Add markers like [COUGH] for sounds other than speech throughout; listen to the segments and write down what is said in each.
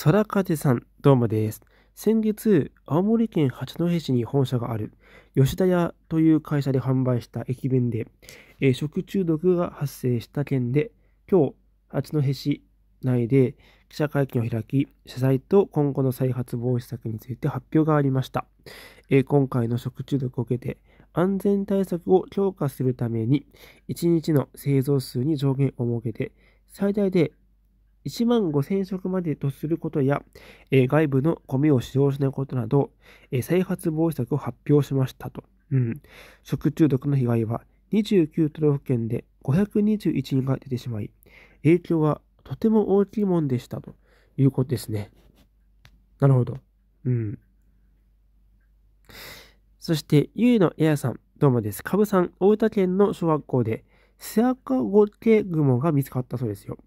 空風さん、どうもです。先月、青森県八戸市に本社がある吉田屋という会社で販売した駅弁で、えー、食中毒が発生した件で、今日、八戸市内で記者会見を開き、謝罪と今後の再発防止策について発表がありました。えー、今回の食中毒を受けて、安全対策を強化するために、1日の製造数に上限を設けて、最大で1万5000食までとすることや、えー、外部のゴミを使用しないことなど、えー、再発防止策を発表しましたと。うん。食中毒の被害は29都道府県で521人が出てしまい、影響はとても大きいもんでしたということですね。なるほど。うん。そして、ゆいのエアさん、どうもです。かぶさん、大分県の小学校で、セアカゴケグモが見つかったそうですよ。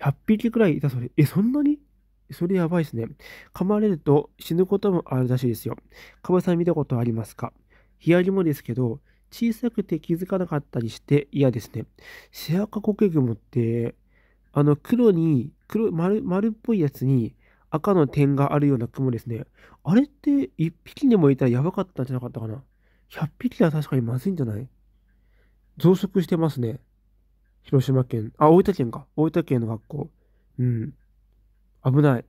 100匹くらいいたそうです。え、そんなにそれやばいですね。噛まれると死ぬこともあるらしいですよ。カばさん見たことありますかヒアリもですけど、小さくて気づかなかったりして嫌ですね。セアカゴケグモって、あの黒に、黒丸、丸っぽいやつに赤の点があるような雲ですね。あれって1匹でもいたらやばかったんじゃなかったかな ?100 匹は確かにまずいんじゃない増殖してますね。広島県。あ、大分県か。大分県の学校。うん。危ない。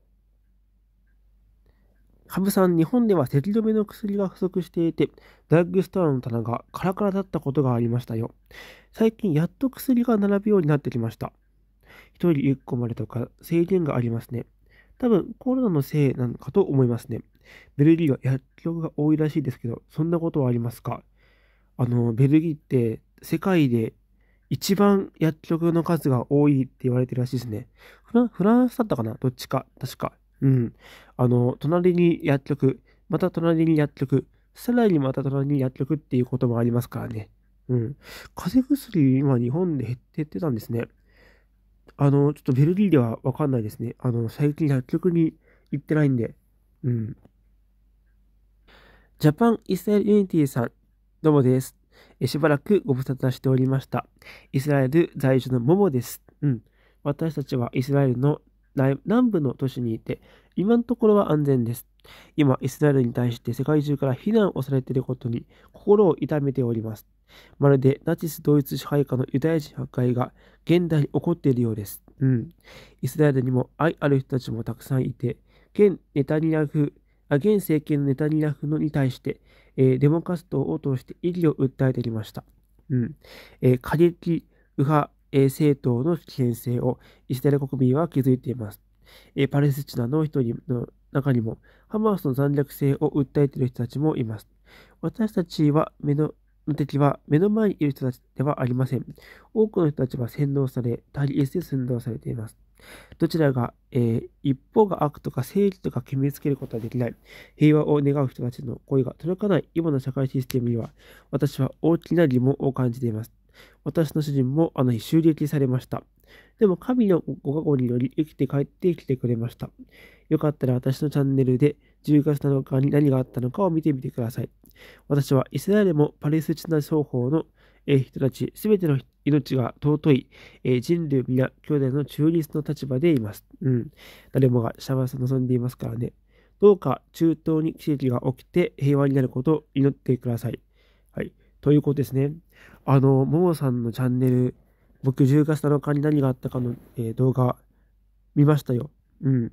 ハブさん、日本では咳止めの薬が不足していて、ドラッグストアの棚がカラカラだったことがありましたよ。最近やっと薬が並ぶようになってきました。一人1個までとか制限がありますね。多分コロナのせいなのかと思いますね。ベルギーは薬局が多いらしいですけど、そんなことはありますかあの、ベルギーって世界で一番薬局の数が多いって言われてるらしいですね。フランスだったかなどっちか。確か。うん。あの、隣に薬局、また隣に薬局、さらにまた隣に薬局っていうこともありますからね。うん。風邪薬、今日本で減って減ってたんですね。あの、ちょっとベルギーではわかんないですね。あの、最近薬局に行ってないんで。うん。ジャパン・イスラエル・ユニティさん、どうもです。しばらくご無沙汰しておりました。イスラエル在住のモモです。うん。私たちはイスラエルの南部の都市にいて、今のところは安全です。今、イスラエルに対して世界中から非難をされていることに心を痛めております。まるでナチスドイツ支配下のユダヤ人破壊が現代に起こっているようです。うん。イスラエルにも愛ある人たちもたくさんいて、現ネタニヤフ現政権のネタニヤフのに対して、えー、デモ活動を通して異議を訴えてきました。うん。えー、過激右派、えー、政党の危険性をイスラエル国民は築いています。えー、パレスチナの人の中にも、ハマースの残虐性を訴えている人たちもいます。私たちは目のの敵は目の前にいる人たちではありません。多くの人たちは洗脳され、対立で洗脳されています。どちらが、えー、一方が悪とか正義とか決めつけることはできない。平和を願う人たちの声が届かない今の社会システムには、私は大きな疑問を感じています。私の主人もあの日襲撃されました。でも神のご加護により生きて帰ってきてくれました。よかったら私のチャンネルで10月7日に何があったのかを見てみてください。私はイスラエルもパレスチナ双方のえ人たち、すべての命が尊い、え人類皆、兄弟の中立の立場でいます。うん。誰もが幸せを望んでいますからね。どうか中東に奇跡が起きて平和になることを祈ってください。はい。ということですね。あの、ももさんのチャンネル、僕10月7日に何があったかの、えー、動画見ましたよ。うん。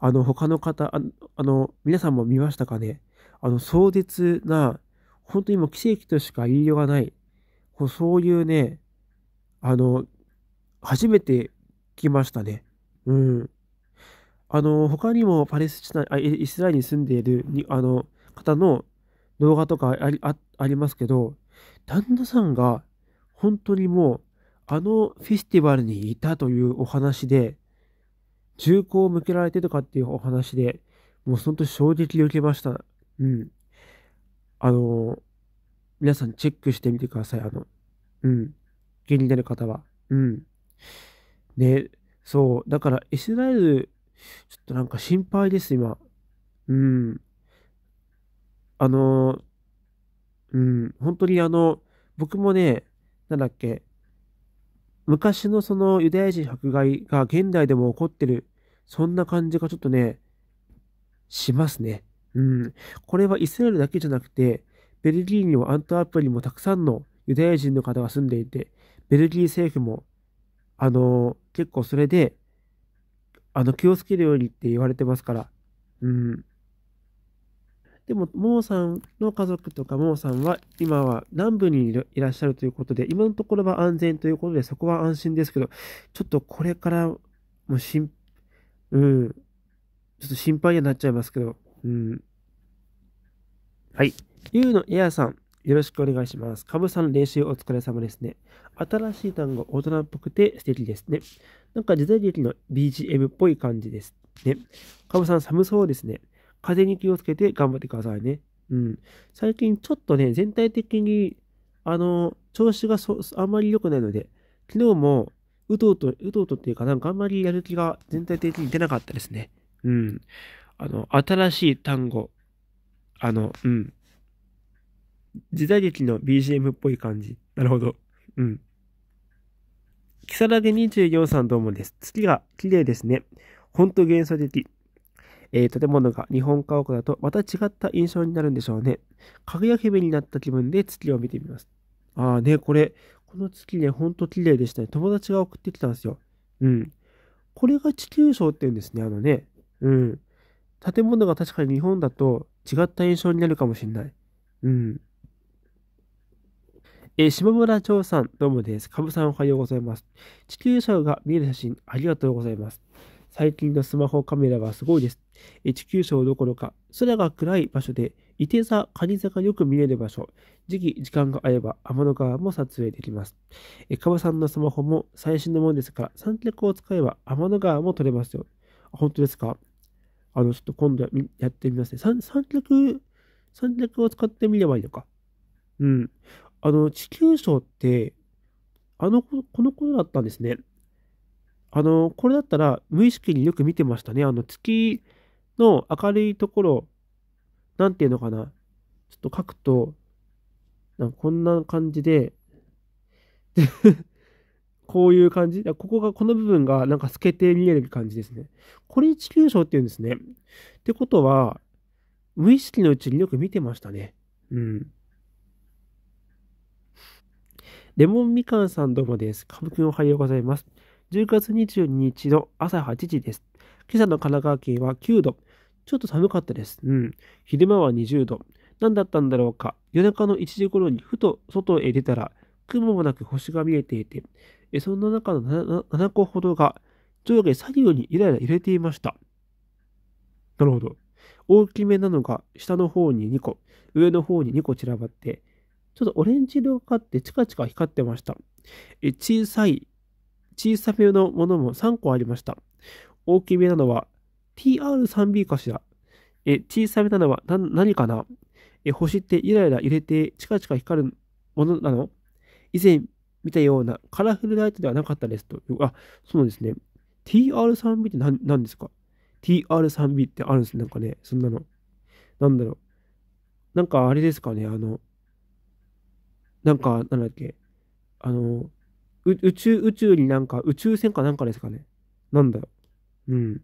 あの、他の方あ、あの、皆さんも見ましたかねあの、壮絶な、本当にもう奇跡としか言いようがない、こうそういうね、あの、初めて来ましたね。うん。あの、他にもパレスチナ、あイスラエルに住んでいるにあの方の動画とかありあありますけど、旦那さんが本当にもう、あのフェスティバルにいたというお話で、銃口を向けられてとかっていうお話で、もう本当衝撃を受けました。うん。あの、皆さんチェックしてみてください。あの、うん。気になる方は。うん。ね、そう。だから、イスラエル、ちょっとなんか心配です、今。うん。あの、うん、本当にあの、僕もね、なんだっけ、昔のそのユダヤ人迫害が現代でも起こってる、そんな感じがちょっとね、しますね。うん。これはイスラエルだけじゃなくて、ベルギーにもアントワープにもたくさんのユダヤ人の方が住んでいて、ベルギー政府も、あの、結構それで、あの、気をつけるようにって言われてますから、うん。でも、モーさんの家族とかモーさんは、今は南部にいらっしゃるということで、今のところは安全ということで、そこは安心ですけど、ちょっとこれからもしん、うん、ちょっと心配にはなっちゃいますけど、うん。はい。ゆうのエアさん。よろしくお願いします。カブさん、練習お疲れ様ですね。新しい単語、大人っぽくて素敵ですね。なんか時代劇の BGM っぽい感じですね。カブさん、寒そうですね。風に気をつけて頑張ってくださいね。うん。最近ちょっとね、全体的に、あの、調子がそあんまり良くないので、昨日も、うとうと、うとうとっていうか、なんかあんまりやる気が全体的に出なかったですね。うん。あの、新しい単語、あの、うん。時代劇の BGM っぽい感じ。なるほど。うん。木更で24さんどうもです。月が綺麗ですね。ほんと幻想的。えー、建物が日本家屋だとまた違った印象になるんでしょうね。かぐや姫になった気分で月を見てみます。ああね、これ、この月ね、ほんと綺麗でしたね。友達が送ってきたんですよ。うん。これが地球章って言うんですね、あのね。うん。建物が確かに日本だと違った印象になるかもしれない。うん。えー、村長さん、どうもです。かぶさんおはようございます。地球ショーが見える写真、ありがとうございます。最近のスマホカメラはすごいです。えー、地球ショーどころか、空が暗い場所で、伊手座、蟹座がよく見える場所、時期、時間が合えば天の川も撮影できます。えー、かぶさんのスマホも最新のものですから、三脚を使えば天の川も撮れますよ。本当ですかあの、ちょっと今度やってみますね。三脚、三脚を使ってみればいいのか。うん。あの、地球賞って、あの、このことだったんですね。あの、これだったら無意識によく見てましたね。あの、月の明るいところ、なんていうのかな。ちょっと書くと、なんこんな感じで [LAUGHS] こういう感じ。ここが、この部分がなんか透けて見える感じですね。これ地球章っていうんですね。ってことは、無意識のうちによく見てましたね。うん。レモンみかんさんどうもです。かブくんおはようございます。10月22日の朝8時です。今朝の神奈川県は9度。ちょっと寒かったです。うん。昼間は20度。何だったんだろうか。夜中の1時頃にふと外へ出たら、雲もなく星が見えていて、そんな中の 7, 7個ほどが上下左右にイライラ揺れていました。なるほど。大きめなのが下の方に2個、上の方に2個散らばって、ちょっとオレンジ色がかってチカチカ光ってました。え小さい、小さめのものも3個ありました。大きめなのは TR3B かしら。え小さめなのは何かなえ星ってゆらゆら揺れてチカチカ光るものなの以前見たようなカラフルライトではなかったですと。あ、そうですね。TR3B って何何ですか ?TR3B ってあるんですね。なんかね、そんなの。なんだろう。なんかあれですかね、あの、なんか、なんだっけ、あの、宇宙、宇宙になんか、宇宙船かなんかですかね。なんだよ。うん。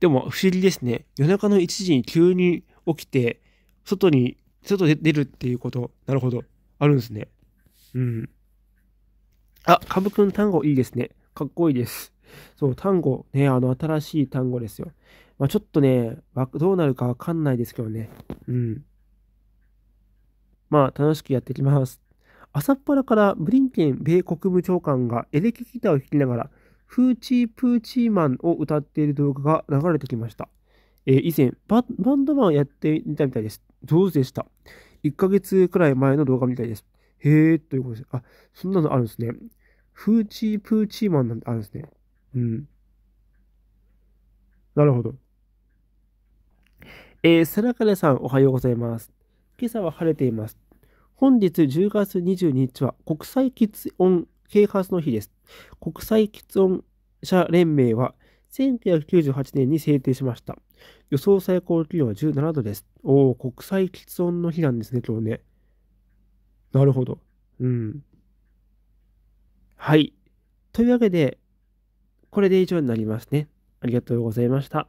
でも不思議ですね。夜中の1時に急に起きて、外に、外で出るっていうこと、なるほど。あるんですね。うん。あ、カブくん単語いいですね。かっこいいです。そう、単語、ね、あの、新しい単語ですよ。まあ、ちょっとね、どうなるかわかんないですけどね。うん。まあ、楽しくやっていきます。朝っぱらからブリンケン米国務長官がエレキギターを弾きながら、フーチープーチーマンを歌っている動画が流れてきました。えー、以前バ、バンドマンをやってみたみたいです。上手でした。1ヶ月くらい前の動画みたいです。へえ、ということです。あ、そんなのあるんですね。フーチープーチーマンなんてあるんですね。うん。なるほど。えー、サラカネさん、おはようございます。今朝は晴れています。本日10月22日は国際喫音啓発の日です。国際喫音者連盟は1998年に制定しました。予想最高気温は17度です。おお、国際喫音の日なんですね、今日ね。なるほど。うん。はい。というわけで、これで以上になりますね。ありがとうございました。